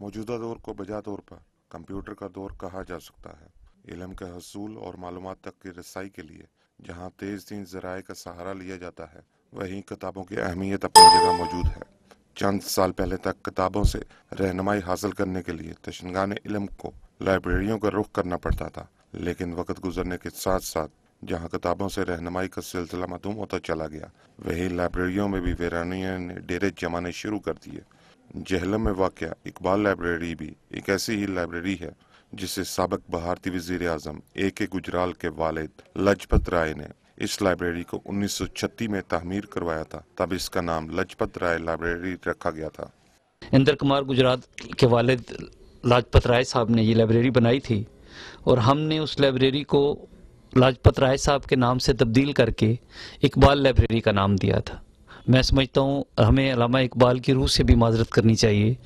मौजूदा दौर को बजा दौर पर कंप्यूटर का दौर कहा जा सकता है इलम के हसूल और मालूम तक की रसाई के लिए जहाँ तेज तीन जराये का सहारा लिया जाता है वही किताबों की अहमियत अपनी जगह मौजूद है चंद साल पहले तक किताबों से रहनमाई हासिल करने के लिए तशनगान इलम को लाइब्रेरियों का रुख करना पड़ता था लेकिन वक्त गुजरने के साथ साथ जहाँ किताबों से रहनमाई का सिलसिला मदूम होता चला गया वही लाइब्रेरियों में भी वीरानियों ने डेरे जमाने शुरू कर दिए जहलम में वाक़ इकबाल लाइब्रेरी भी एक ऐसी ही लाइब्रेरी है जिसे सबक भारतीय वजीर अजम ए के गुजराल के वाल लजपत राय ने इस लाइब्रेरी को उन्नीस सौ छत्तीस में तहमीर करवाया था तब इसका नाम लजपत राय लाइब्रेरी रखा गया था इंद्र कुमार गुजरात के वाल लाजपत राय साहब ने ये लाइब्रेरी बनाई थी और हमने उस लाइब्रेरी को लाजपत राय साहब के नाम से तब्दील करके इकबाल लाइब्रेरी का नाम दिया था मैं समझता हूँ हमें अलामा इकबाल की रूह से भी माजरत करनी चाहिए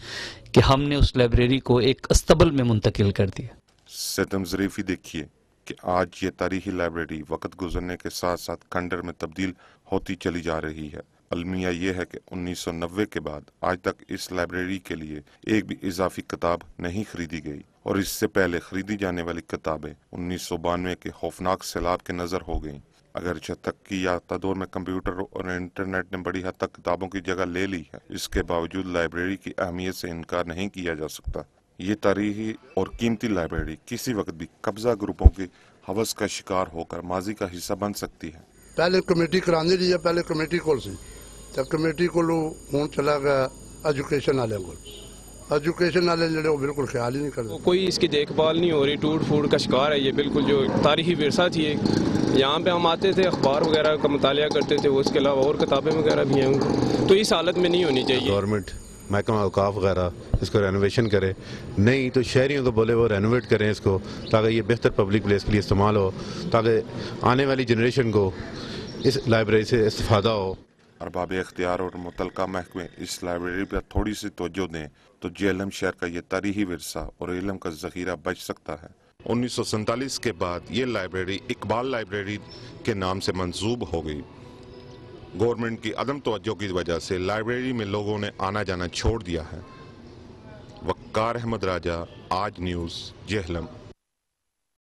कि हमने उस लाइब्रेरी को एक अस्तबल में मुंतकिल कर दिया सतम जरीफी देखिए कि आज ये तारीखी लाइब्रेरी वक्त गुजरने के साथ साथ खंडर में तब्दील होती चली जा रही है अलमिया ये है कि 1990 के बाद आज तक इस लाइब्रेरी के लिए एक भी इजाफी किताब नहीं खरीदी गई और इससे पहले खरीदी जाने वाली किताबें उन्नीस के खौफनाक सैलाब के नजर हो गईं अगरचे तक की याफ्ता तो दौर में कंप्यूटर और इंटरनेट ने बड़ी हद तक किताबों की जगह ले ली है इसके बावजूद लाइब्रेरी की अहमियत से इनकार नहीं किया जा सकता ये तारीखी और कीमती लाइब्रेरी किसी वक्त भी कब्जा ग्रुपों की हवस का शिकार होकर माजी का हिस्सा बन सकती है पहले कमेटी कराने ली पहले कमेटी को कमेटी को चला गया एजुकेशन वाले को एजुकेशन वाले जो बिल्कुल ख्याल ही नहीं करते तो कोई इसकी देखभाल नहीं हो रही टूट फूट का शिकार है ये बिल्कुल जो तारीखी वरसा थी यहाँ पे हम आते थे अखबार वगैरह का मताल करते थे उसके अलावा और किताबें वगैरह भी हैं तो इस हालत में नहीं होनी चाहिए गवर्नमेंट महकमा अवकाफ वगैरह इसको रेनोवेशन करे नहीं तो शहरीों को बोले वो रेनोवेट करें इसको ताकि ये बेहतर पब्लिक प्लेस के लिए इस्तेमाल हो ताकि आने वाली जनरेशन को इस लाइब्रेरी से इस्ता हो अरबाब अख्तियार और मुतलका महकमे इस लाइब्रेरी पर थोड़ी सी तोजो दें तो जेलम शहर का ये तारीखी वरसा और इलम का जखीरा बच सकता है उन्नीस सौ सैतालीस के बाद ये लाइब्रेरी इकबाल लाइब्रेरी के नाम से मंसूब हो गई गवर्नमेंट की अदम तोजो की वजह से लाइब्रेरी में लोगों ने आना जाना छोड़ दिया है वक्कार अहमद राजा आज न्यूज़ जहलम